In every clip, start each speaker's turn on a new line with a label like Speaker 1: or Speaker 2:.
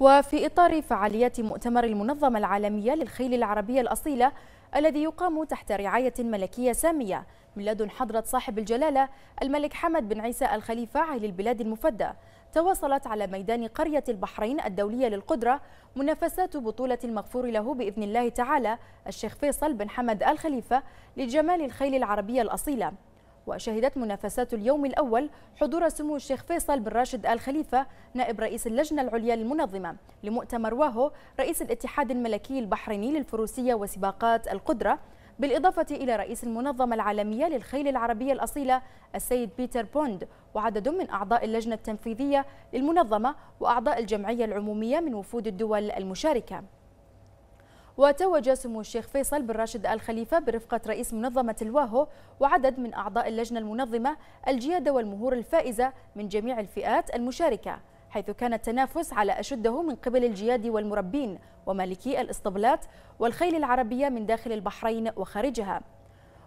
Speaker 1: وفي إطار فعاليات مؤتمر المنظمة العالمية للخيل العربية الأصيلة الذي يقام تحت رعاية ملكية سامية من لدن حضرة صاحب الجلالة الملك حمد بن عيسى الخليفة عاهل البلاد المفدى تواصلت على ميدان قرية البحرين الدولية للقدرة منافسات بطولة المغفور له بإذن الله تعالى الشيخ فيصل بن حمد الخليفة لجمال الخيل العربية الأصيلة وشهدت منافسات اليوم الأول حضور سمو الشيخ فيصل بن راشد آل خليفة نائب رئيس اللجنة العليا للمنظمة لمؤتمر واهو رئيس الاتحاد الملكي البحريني للفروسية وسباقات القدرة بالإضافة إلى رئيس المنظمة العالمية للخيل العربية الأصيلة السيد بيتر بوند وعدد من أعضاء اللجنة التنفيذية للمنظمة وأعضاء الجمعية العمومية من وفود الدول المشاركة وتوج سمو الشيخ فيصل بن راشد آل خليفة برفقة رئيس منظمة الواهو وعدد من أعضاء اللجنة المنظمة الجيادة والمهور الفائزة من جميع الفئات المشاركة حيث كان التنافس على أشده من قبل الجياد والمربين ومالكي الاسطبلات والخيل العربية من داخل البحرين وخارجها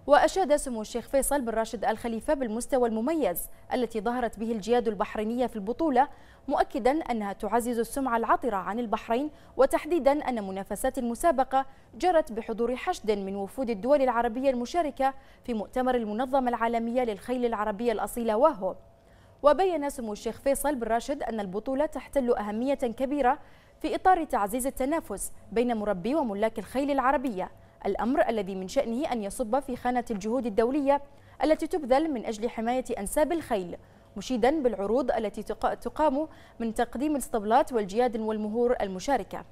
Speaker 1: وأشاد سمو الشيخ فيصل بن راشد الخليفة بالمستوى المميز التي ظهرت به الجياد البحرينية في البطولة مؤكدا أنها تعزز السمعة العطرة عن البحرين وتحديدا أن منافسات المسابقة جرت بحضور حشد من وفود الدول العربية المشاركة في مؤتمر المنظمة العالمية للخيل العربية الأصيلة وهو وبين سمو الشيخ فيصل بن راشد أن البطولة تحتل أهمية كبيرة في إطار تعزيز التنافس بين مربي وملاك الخيل العربية الأمر الذي من شأنه أن يصب في خانة الجهود الدولية التي تبذل من أجل حماية أنساب الخيل مشيدا بالعروض التي تقام من تقديم الاسطبلات والجياد والمهور المشاركة